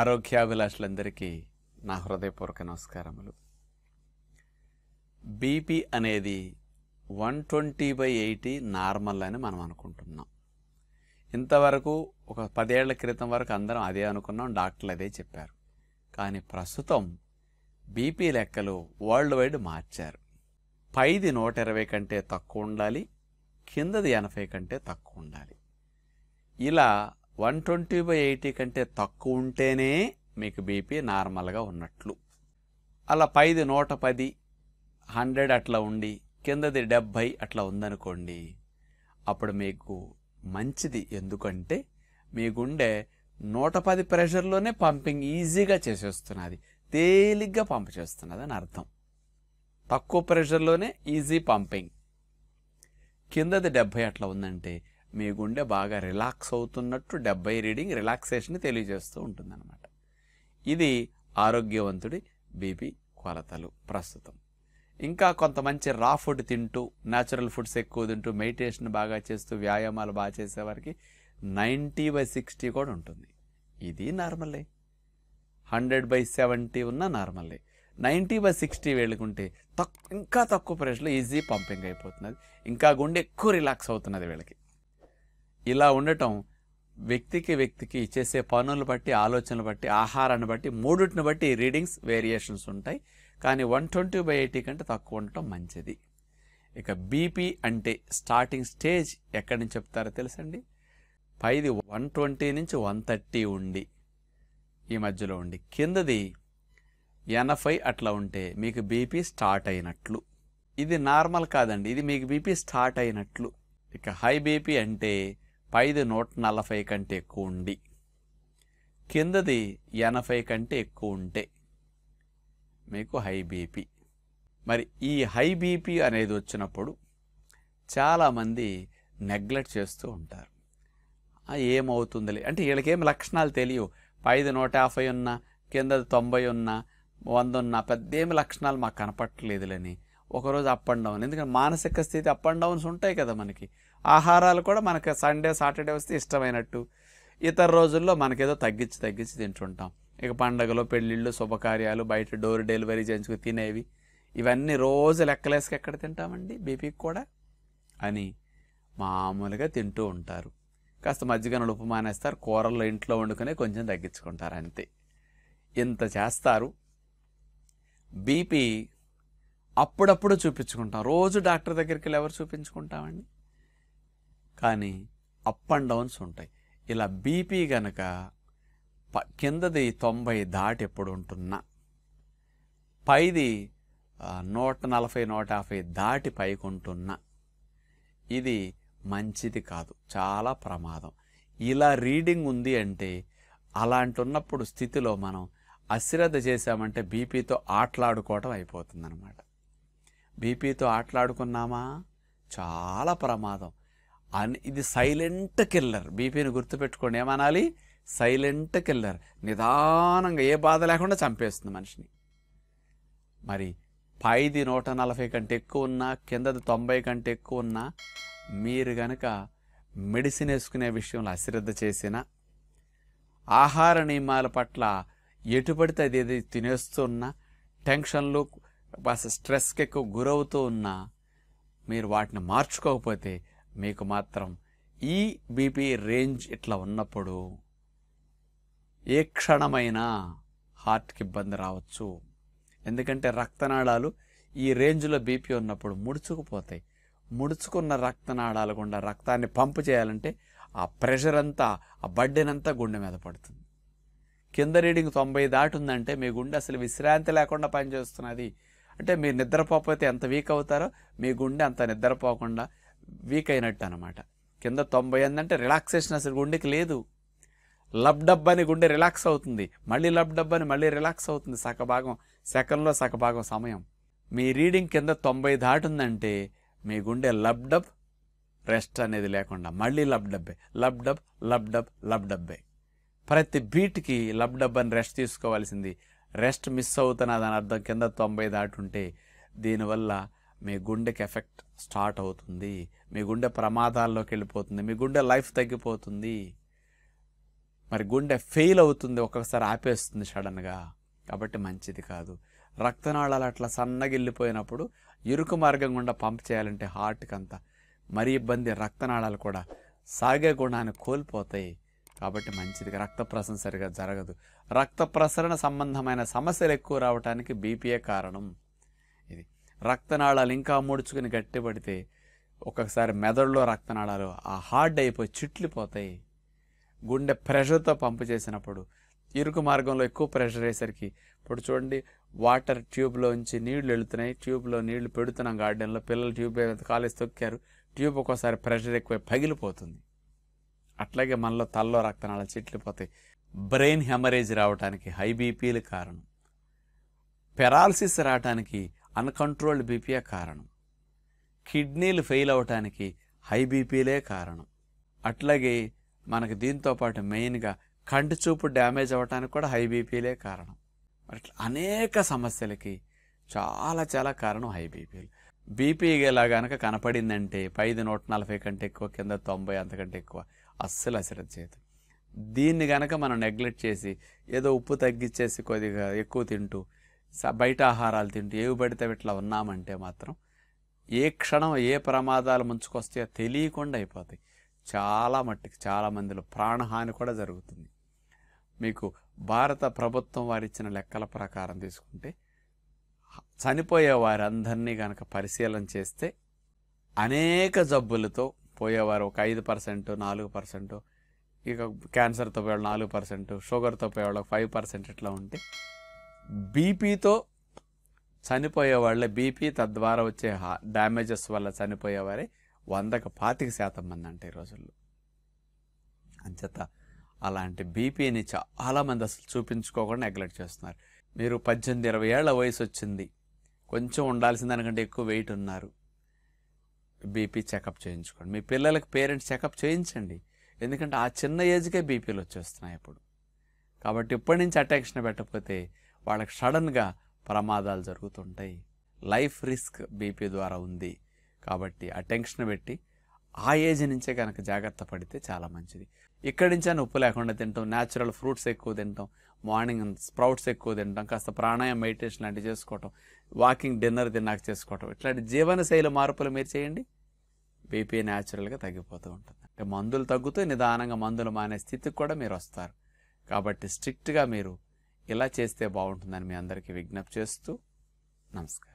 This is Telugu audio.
ఆరోగ్యాభిలాషులందరికీ నా హృదయపూర్వక నమస్కారములు బీపీ అనేది one twenty by eighty normal అని మనం అనుకుంటున్నాం ఇంతవరకు ఒక పదేళ్ల క్రితం వరకు అందరం అదే అనుకున్నాం డాక్టర్లు అదే చెప్పారు కానీ ప్రస్తుతం బీపీ లెక్కలు వరల్డ్ వైడ్ మార్చారు పైది నూట ఇరవై కంటే తక్కువ ఉండాలి కిందది ఎనభై కంటే తక్కువ ఉండాలి ఇలా వన్ ట్వంటీ బై ఎయిటీ కంటే తక్కువ ఉంటేనే మీకు బీపీ నార్మల్గా ఉన్నట్లు అలా పైది నూట పది హండ్రెడ్ అట్లా ఉండి కిందది డెబ్భై అట్లా ఉందనుకోండి అప్పుడు మీకు మంచిది ఎందుకంటే మీ గుండె నూట పది ప్రెషర్లోనే పంపింగ్ ఈజీగా చేసేస్తున్నది తేలిగ్గా పంప్ చేస్తున్నది అని అర్థం తక్కువ ప్రెషర్లోనే ఈజీ పంపింగ్ కిందది డెబ్భై అట్లా ఉందంటే మీ గుండె బాగా రిలాక్స్ అవుతున్నట్టు డెబ్బై రీడింగ్ రిలాక్సేషన్ తెలియజేస్తూ ఉంటుందన్నమాట ఇది ఆరోగ్యవంతుడి బీపీ కొలతలు ప్రస్తుతం ఇంకా కొంత మంచి రా ఫుడ్ తింటూ న్యాచురల్ ఫుడ్స్ ఎక్కువ తింటూ మెడిటేషన్ బాగా చేస్తూ వ్యాయామాలు బాగా చేసేవారికి నైంటీ బై సిక్స్టీ కూడా ఉంటుంది ఇది నార్మలే హండ్రెడ్ బై సెవెంటీ ఉన్న నార్మలే నైంటీ బై సిక్స్టీ వెళ్ళుకుంటే తక్ ఇంకా తక్కువ ప్రెషర్లో ఈజీ పంపింగ్ అయిపోతున్నది ఇంకా గుండె ఎక్కువ రిలాక్స్ అవుతున్నది వీళ్ళకి ఇలా ఉండటం వ్యక్తికి వ్యక్తికి చేసే పనులు బట్టి ఆలోచనలు బట్టి ఆహారాన్ని బట్టి మూడుటిని బట్టి రీడింగ్స్ వేరియేషన్స్ ఉంటాయి కానీ వన్ ట్వంటీ బై ఎయిటీ కంటే తక్కువ ఉండటం మంచిది ఇక బీపీ అంటే స్టార్టింగ్ స్టేజ్ ఎక్కడి నుంచి చెప్తారో తెలుసండి పైది వన్ ట్వంటీ నుంచి వన్ థర్టీ ఉండి ఈ మధ్యలో ఉండి కిందది ఎనభై అట్లా ఉంటే మీకు బీపీ స్టార్ట్ అయినట్లు ఇది నార్మల్ కాదండి ఇది మీకు బీపీ స్టార్ట్ అయినట్లు ఇక హై బీపీ అంటే పైది నూట నలభై కంటే ఎక్కువ ఉండి కిందది ఎనభై కంటే ఎక్కువ ఉంటే మీకు హై బీపీ మరి ఈ హై బీపీ అనేది వచ్చినప్పుడు చాలామంది నెగ్లెక్ట్ చేస్తూ ఉంటారు ఏమవుతుందిలే అంటే వీళ్ళకేం లక్షణాలు తెలియవు పైది నూట యాభై ఉన్నా కిందది తొంభై ఉన్నా వంద ఉన్నా పెద్దేమి లక్షణాలు మాకు కనపట్టలేదులని ఒకరోజు అప్ అండ్ డౌన్ ఎందుకంటే మానసిక స్థితి అప్ అండ్ డౌన్స్ ఉంటాయి కదా మనకి ఆహారాలు కూడా మనకు సండే సాటర్డే వస్తే ఇష్టమైనట్టు ఇతర రోజుల్లో మనకేదో తగ్గించి తగ్గించి తింటుంటాం ఇక పండగలు పెళ్ళిళ్ళు శుభకార్యాలు బయట డోర్ డెలివరీ చేయించుకు తినేవి ఇవన్నీ రోజు లెక్కలేసుకు ఎక్కడ తింటామండి బీపీకి కూడా అని మామూలుగా తింటూ ఉంటారు కాస్త మజ్జిగనలు ఉపమానేస్తారు కూరల్లో ఇంట్లో వండుకునే కొంచెం తగ్గించుకుంటారు అంతే ఇంత చేస్తారు బీపీ అప్పుడప్పుడు చూపించుకుంటాం రోజు డాక్టర్ దగ్గరికి వెళ్ళి ఎవరు చూపించుకుంటామండి కానీ అప్ అండ్ డౌన్స్ ఉంటాయి ఇలా బీపీ గనక కిందది తొంభై దాటి ఎప్పుడు ఉంటున్నా పైది నూట నలభై నూట యాభై దాటి పైకి ఉంటున్నా ఇది మంచిది కాదు చాలా ప్రమాదం ఇలా రీడింగ్ ఉంది అంటే అలాంటి ఉన్నప్పుడు స్థితిలో మనం అశ్రద్ధ చేశామంటే బీపీతో ఆటలాడుకోవటం అనమాట బీపీతో ఆటలాడుకున్నామా చాలా ప్రమాదం అని ఇది సైలెంట్ కిల్లర్ బీపీని గుర్తుపెట్టుకోండి ఏమనాలి సైలెంట్ కిల్లర్ నిదానంగా ఏ బాధ లేకుండా చంపేస్తుంది మనిషిని మరి పైది నూట నలభై కంటే ఎక్కువ ఉన్నా కిందది తొంభై కంటే ఎక్కువ ఉన్నా మీరు గనక మెడిసిన్ వేసుకునే విషయంలో అశ్రద్ధ చేసిన ఆహార నియమాల పట్ల ఎటుపడితే అది ఏది ఉన్నా టెన్షన్లు స్ట్రెస్కి ఎక్కువ గురవుతూ ఉన్నా మీరు వాటిని మార్చుకోకపోతే మీకు మాత్రం ఈ బీపీ రేంజ్ ఇట్లా ఉన్నప్పుడు ఏ క్షణమైనా హార్ట్కి ఇబ్బంది రావచ్చు ఎందుకంటే రక్తనాళాలు ఈ రేంజ్లో బీపీ ఉన్నప్పుడు ముడుచుకుపోతాయి ముడుచుకున్న రక్తనాళాలు గుండా రక్తాన్ని పంపు చేయాలంటే ఆ ప్రెషర్ అంతా ఆ బడ్డెనంతా గుండె మీద పడుతుంది కింద రీడింగ్ తొంభై దాటుందంటే మీ గుండె అసలు విశ్రాంతి లేకుండా పనిచేస్తున్నది అంటే మీరు నిద్రపోకపోతే ఎంత వీక్ అవుతారో మీ గుండె అంత నిద్రపోకుండా వీక్ అయినట్టు అనమాట కింద తొంభై ఎందంటే రిలాక్సేషన్ అసలు గుండెకి లేదు లబ్డబ్ అని గుండె రిలాక్స్ అవుతుంది మళ్ళీ లబ్డబ్ అని మళ్ళీ రిలాక్స్ అవుతుంది సగభాగం సెకండ్లో సగభాగం సమయం మీ రీడింగ్ కింద తొంభై దాటుందంటే మీ గుండె లబ్డబ్ రెస్ట్ అనేది లేకుండా మళ్ళీ లబ్డబ్బే లబ్డబ్ లబ్డబ్ లబ్డబ్బే ప్రతి బీట్కి లబ్డబ్ అని రెస్ట్ తీసుకోవాల్సింది రెస్ట్ మిస్ అవుతున్నదని అర్థం కింద తొంభై దాటుంటే దీనివల్ల మీ గుండెకి ఎఫెక్ట్ స్టార్ట్ అవుతుంది మీ గుండె ప్రమాదాల్లోకి వెళ్ళిపోతుంది మీ గుండె లైఫ్ తగ్గిపోతుంది మరి గుండె ఫెయిల్ అవుతుంది ఒక్కొక్కసారి ఆపేస్తుంది సడన్గా కాబట్టి మంచిది కాదు రక్తనాళాలు అట్లా సన్నగిల్లిపోయినప్పుడు ఇరుకు మార్గం గుండా పంప్ చేయాలంటే హార్ట్కి అంత మరీ ఇబ్బంది రక్తనాళాలు కూడా సాగే గుణాన్ని కోల్పోతాయి కాబట్టి మంచిది రక్త ప్రసరణ సరిగా జరగదు రక్త ప్రసరణ సంబంధమైన సమస్యలు ఎక్కువ రావడానికి బీపీఏ కారణం రక్తనాళాలు ఇంకా ముడుచుకుని గట్టిపడితే ఒక్కొక్కసారి మెదడులో రక్తనాళాలు ఆ హార్డ్ అయిపోయి చిట్లిపోతాయి గుండె ప్రెషర్తో పంపు చేసినప్పుడు ఇరుకు మార్గంలో ఎక్కువ ప్రెషర్ అయ్యేసరికి ఇప్పుడు చూడండి వాటర్ ట్యూబ్లోంచి నీళ్లు వెళుతున్నాయి ట్యూబ్లో నీళ్లు పెడుతున్నాం గార్డెన్లో పిల్లలు ట్యూబ్ కాలేజ్ తొక్కారు ట్యూబ్ ఒక్కోసారి ప్రెషర్ ఎక్కువ పగిలిపోతుంది అట్లాగే మనలో తల్లో రక్తనాళ చిట్లిపోతాయి బ్రెయిన్ హెమరేజ్ రావడానికి హై బీపీలు కారణం పెరాలసిస్ రావడానికి అన్కంట్రోల్డ్ బీపీయే కారణం కిడ్నీలు ఫెయిల్ అవటానికి హై బీపీలే కారణం అట్లాగే మనకి దీంతోపాటు మెయిన్గా కంటి చూపు డ్యామేజ్ అవ్వటానికి కూడా హై బీపీలే కారణం అట్లా అనేక సమస్యలకి చాలా చాలా కారణం హై బీపీలు బీపీ ఎలా కనుక కనపడిందంటే పైది నూట నలభై కంటే ఎక్కువ కింద తొంభై అంతకంటే ఎక్కువ అస్సలు అసలు చేయదు దీన్ని గనక మనం నెగ్లెక్ట్ చేసి ఏదో ఉప్పు తగ్గించేసి కొద్దిగా ఎక్కువ తింటూ బయట ఆహారాలు తింటూ ఏవి పడితే ఇట్లా ఉన్నామంటే మాత్రం ఏ క్షణం ఏ ప్రమాదాలు ముంచుకొస్తాయో తెలియకుండా అయిపోతాయి చాలా మట్టుకు చాలామందిలో ప్రాణహాని కూడా జరుగుతుంది మీకు భారత ప్రభుత్వం వారిచ్చిన లెక్కల ప్రకారం తీసుకుంటే చనిపోయే వారందరినీ కనుక పరిశీలన చేస్తే అనేక జబ్బులతో పోయేవారు ఒక ఐదు పర్సెంట్ నాలుగు పర్సెంట్ ఇక క్యాన్సర్తో పోయేవాళ్ళు నాలుగు పర్సెంట్ షుగర్తో పోయేవాళ్ళు ఫైవ్ పర్సెంట్ ఇట్లా ఉంటే బీపీతో చనిపోయే వాళ్ళే బీపీ తద్వారా వచ్చే డ్యామేజెస్ వల్ల చనిపోయేవారే వందకు పాతిక శాతం మంది అంటే ఈ రోజుల్లో అంచేత అలాంటి బీపీని చాలామంది అసలు చూపించుకోకుండా నెగ్లెక్ట్ చేస్తున్నారు మీరు పద్దెనిమిది ఇరవై ఏళ్ల వయసు వచ్చింది కొంచెం ఉండాల్సిన దానికంటే ఎక్కువ వెయిట్ ఉన్నారు బీపీ చెకప్ చేయించుకోండి మీ పిల్లలకి పేరెంట్స్ చెకప్ చేయించండి ఎందుకంటే ఆ చిన్న ఏజ్కే బీపీలు వచ్చేస్తున్నాయి ఇప్పుడు కాబట్టి ఇప్పటి నుంచి అటెక్షన్ పెట్టకపోతే వాళ్ళకి సడన్గా ప్రమాదాలు జరుగుతుంటాయి లైఫ్ రిస్క్ బీపీ ద్వారా ఉంది కాబట్టి ఆ టెన్షన్ పెట్టి ఆ ఏజ్ నుంచే కనుక జాగ్రత్త పడితే చాలా మంచిది ఇక్కడి నుంచే ఉప్పు లేకుండా తింటాం న్యాచురల్ ఫ్రూట్స్ ఎక్కువ తింటాం మార్నింగ్ స్ప్రౌట్స్ ఎక్కువ తింటాం కాస్త ప్రాణాయామ మెడిటేషన్ లాంటివి చేసుకోవటం వాకింగ్ డిన్నర్ తిన్నాక చేసుకోవటం ఇట్లాంటి జీవనశైలి మార్పులు మీరు చేయండి బీపీ న్యాచురల్గా తగ్గిపోతూ ఉంటుంది అంటే మందులు తగ్గుతూ నిదానంగా మందులు మానే స్థితికి కూడా మీరు వస్తారు కాబట్టి స్ట్రిక్ట్గా మీరు ఇలా చేస్తే బాగుంటుందని మీ అందరికీ విజ్ఞప్తి చేస్తూ నమస్కారం